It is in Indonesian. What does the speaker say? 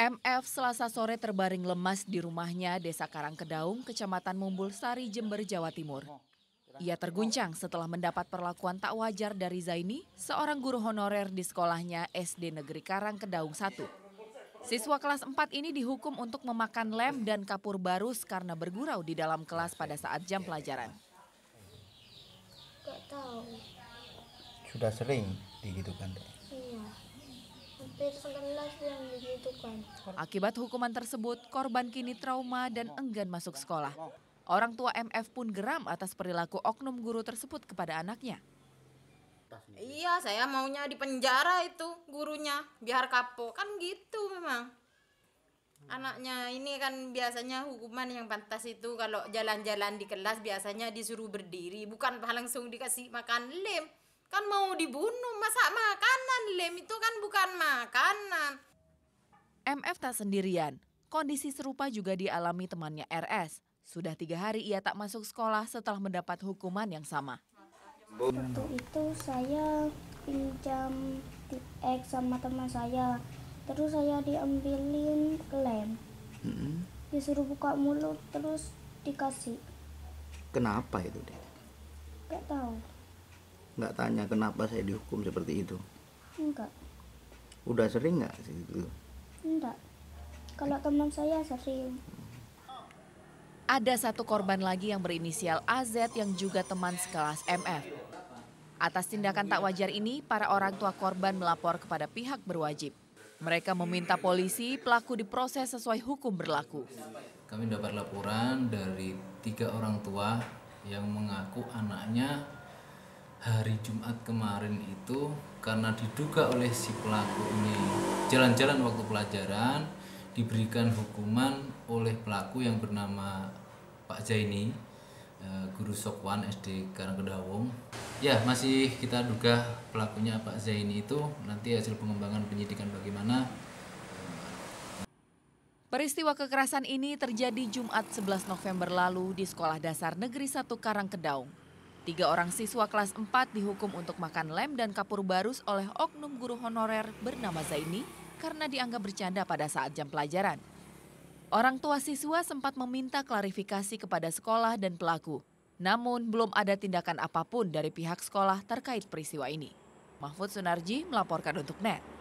MF selasa sore terbaring lemas di rumahnya Desa Karangkedaung, Kecamatan Mumbul Sari, Jember, Jawa Timur. Ia terguncang setelah mendapat perlakuan tak wajar dari Zaini, seorang guru honorer di sekolahnya SD Negeri Karangkedaung 1. Siswa kelas 4 ini dihukum untuk memakan lem dan kapur barus karena bergurau di dalam kelas pada saat jam pelajaran. Sudah sering digitukan. Iya. Akibat hukuman tersebut, korban kini trauma dan enggan masuk sekolah. Orang tua MF pun geram atas perilaku oknum guru tersebut kepada anaknya. Iya, saya maunya di penjara itu gurunya, biar kapok. Kan gitu memang. Anaknya ini kan biasanya hukuman yang pantas itu kalau jalan-jalan di kelas biasanya disuruh berdiri, bukan langsung dikasih makan lem kan mau dibunuh masa makanan lem itu kan bukan makanan MF tak sendirian kondisi serupa juga dialami temannya RS sudah tiga hari ia tak masuk sekolah setelah mendapat hukuman yang sama waktu itu saya pinjam tip X sama teman saya terus saya diambilin lem disuruh buka mulut terus dikasih kenapa itu deh gak tahu nggak tanya kenapa saya dihukum seperti itu enggak udah sering nggak sih itu enggak kalau teman saya sering ada satu korban lagi yang berinisial AZ yang juga teman sekelas MF. Atas tindakan tak wajar ini, para orang tua korban melapor kepada pihak berwajib. Mereka meminta polisi pelaku diproses sesuai hukum berlaku. Kami dapat laporan dari tiga orang tua yang mengaku anaknya hari Jumat kemarin itu karena diduga oleh si pelaku ini jalan-jalan waktu pelajaran diberikan hukuman oleh pelaku yang bernama Pak Jaini eh, guru Sokwan SD Karangkedawung ya masih kita duga pelakunya Pak Zaini itu nanti hasil pengembangan penyidikan bagaimana eh, Peristiwa kekerasan ini terjadi Jumat 11 November lalu di Sekolah Dasar Negeri 1 Karangkedaung. Tiga orang siswa kelas 4 dihukum untuk makan lem dan kapur barus oleh oknum guru honorer bernama Zaini karena dianggap bercanda pada saat jam pelajaran. Orang tua siswa sempat meminta klarifikasi kepada sekolah dan pelaku. Namun belum ada tindakan apapun dari pihak sekolah terkait peristiwa ini. Mahfud Sunarji melaporkan untuk NET.